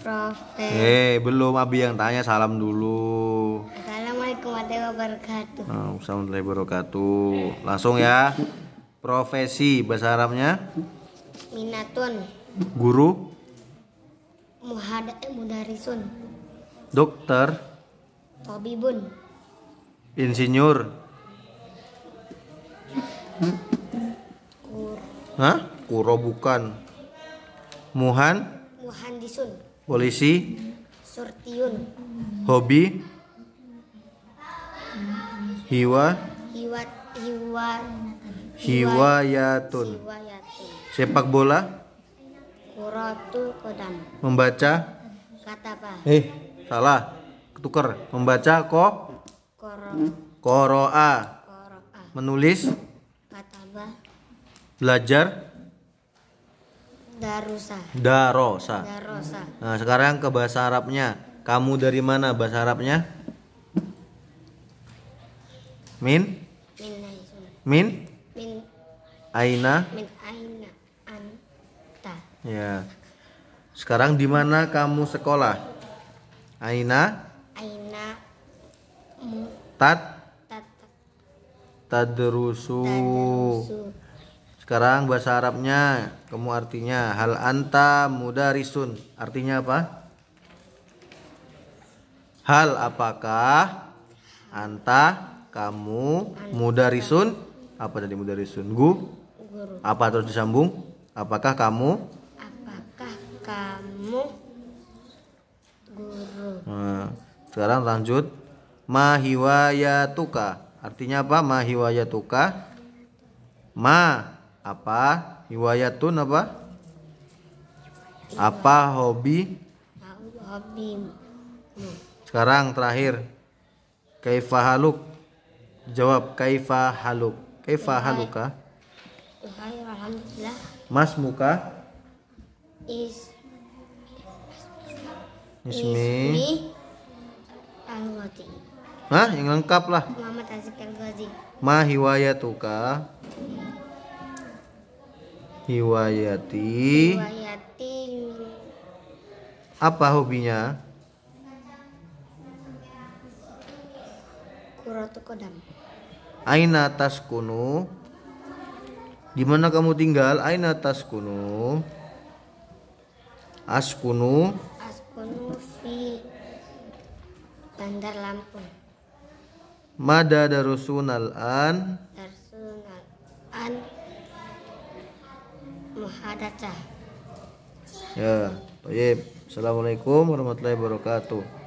Prof. Eh, belum Abi yang tanya salam dulu. Assalamualaikum warahmatullahi wabarakatuh. Oh, assalamualaikum warahmatullahi wabarakatuh. Langsung ya. Profesi bahasa Arabnya? Minatun. Guru? Muhada eh, mudarisun. Dokter? Tabibun. Insinyur? Kur. Hah? Kuro bukan. Muhan? Muhandisun polisi surtiun hobi hiwa hiwa hiwa hiwayatun sepak bola kuratu kodam membaca apa? eh salah ketuker membaca ko koro koroa, koroa. menulis kataba belajar Darusa. Darosa. Darosa. Nah, sekarang ke bahasa Arabnya. Kamu dari mana bahasa Arabnya? Min? Min? Min Aina? Min Aina anta. Ya. Sekarang di mana kamu sekolah? Aina? Aina Tat? Tat. Tadrusu. Tadrusu. Sekarang bahasa Arabnya kamu artinya hal anta mudarisun. Artinya apa? Hal apakah anta kamu mudarisun? Apa tadi mudarisun? Gu? Guru. Apa terus disambung? Apakah kamu? Apakah kamu guru? Nah, sekarang lanjut. Mahiwayatuka. Artinya apa? Mahiwayatuka. Ma apa hiwayatun apa apa hobi hobi sekarang terakhir kaifa haluk jawab kaifa haluk kaifa haluka ah? mas muka is ismi, Hah? Yang lengkap lah. Muhammad Aziz Al-Ghazi. Ma hiwayati hiwayati apa hobinya kuratu kodam aina taskunu di mana kamu tinggal aina taskunu askunu askunu fi bandar lampung mada darusunal an darusunal an muhadatsa ya toyib assalamualaikum warahmatullahi wabarakatuh